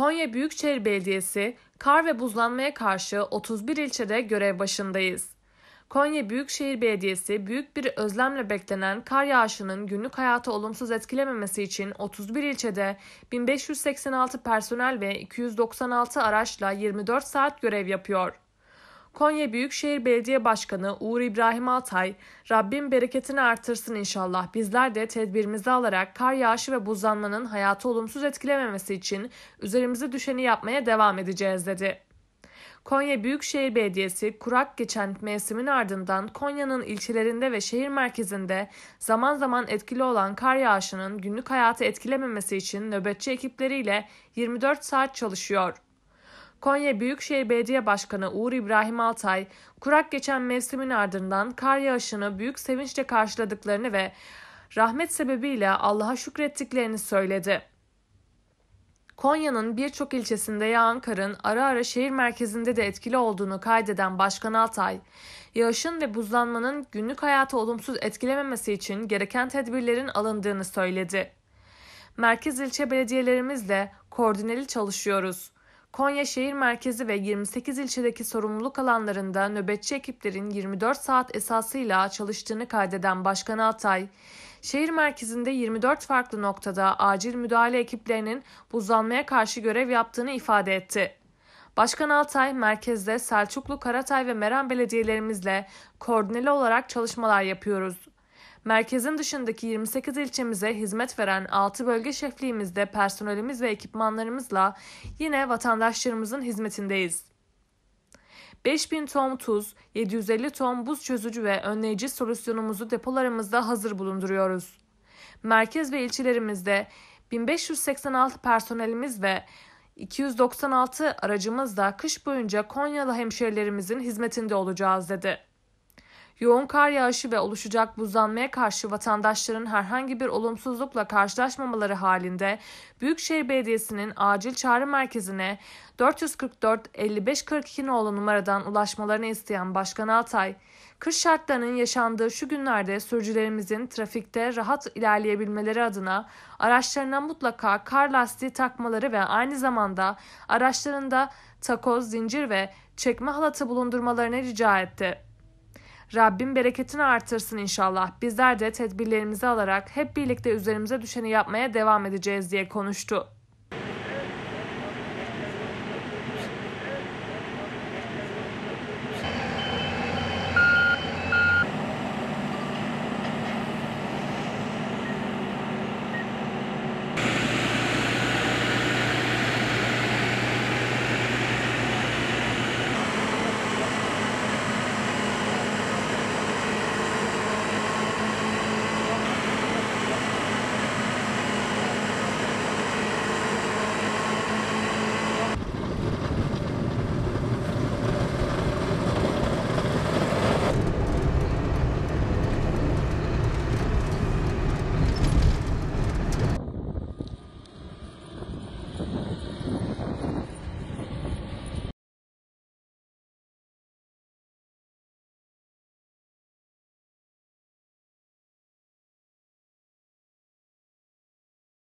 Konya Büyükşehir Belediyesi kar ve buzlanmaya karşı 31 ilçede görev başındayız. Konya Büyükşehir Belediyesi büyük bir özlemle beklenen kar yağışının günlük hayatı olumsuz etkilememesi için 31 ilçede 1586 personel ve 296 araçla 24 saat görev yapıyor. Konya Büyükşehir Belediye Başkanı Uğur İbrahim Altay, Rabbim bereketini artırsın inşallah. Bizler de tedbirimizi alarak kar yağışı ve buzlanmanın hayatı olumsuz etkilememesi için üzerimize düşeni yapmaya devam edeceğiz dedi. Konya Büyükşehir Belediyesi kurak geçen mevsimin ardından Konya'nın ilçelerinde ve şehir merkezinde zaman zaman etkili olan kar yağışının günlük hayatı etkilememesi için nöbetçi ekipleriyle 24 saat çalışıyor. Konya Büyükşehir Belediye Başkanı Uğur İbrahim Altay, kurak geçen mevsimin ardından kar yağışını büyük sevinçle karşıladıklarını ve rahmet sebebiyle Allah'a şükrettiklerini söyledi. Konya'nın birçok ilçesinde yağan karın ara ara şehir merkezinde de etkili olduğunu kaydeden Başkan Altay, yağışın ve buzlanmanın günlük hayatı olumsuz etkilememesi için gereken tedbirlerin alındığını söyledi. Merkez ilçe belediyelerimizle koordineli çalışıyoruz. Konya şehir merkezi ve 28 ilçedeki sorumluluk alanlarında nöbetçi ekiplerin 24 saat esasıyla çalıştığını kaydeden Başkan Altay, şehir merkezinde 24 farklı noktada acil müdahale ekiplerinin buzlanmaya karşı görev yaptığını ifade etti. Başkan Altay merkezde Selçuklu, Karatay ve Meran belediyelerimizle koordineli olarak çalışmalar yapıyoruz. Merkezin dışındaki 28 ilçemize hizmet veren 6 bölge şefliğimizde personelimiz ve ekipmanlarımızla yine vatandaşlarımızın hizmetindeyiz. 5000 ton tuz, 750 ton buz çözücü ve önleyici solüsyonumuzu depolarımızda hazır bulunduruyoruz. Merkez ve ilçelerimizde 1586 personelimiz ve 296 aracımızla kış boyunca Konyalı hemşerilerimizin hizmetinde olacağız dedi. Yoğun kar yağışı ve oluşacak buzlanmaya karşı vatandaşların herhangi bir olumsuzlukla karşılaşmamaları halinde Büyükşehir Belediyesi'nin acil çağrı merkezine 444 5542 42 numaradan ulaşmalarını isteyen Başkan Altay, kış şartlarının yaşandığı şu günlerde sürücülerimizin trafikte rahat ilerleyebilmeleri adına araçlarına mutlaka kar lastiği takmaları ve aynı zamanda araçlarında takoz, zincir ve çekme halatı bulundurmalarını rica etti. Rabbim bereketini artırsın inşallah. Bizler de tedbirlerimizi alarak hep birlikte üzerimize düşeni yapmaya devam edeceğiz diye konuştu.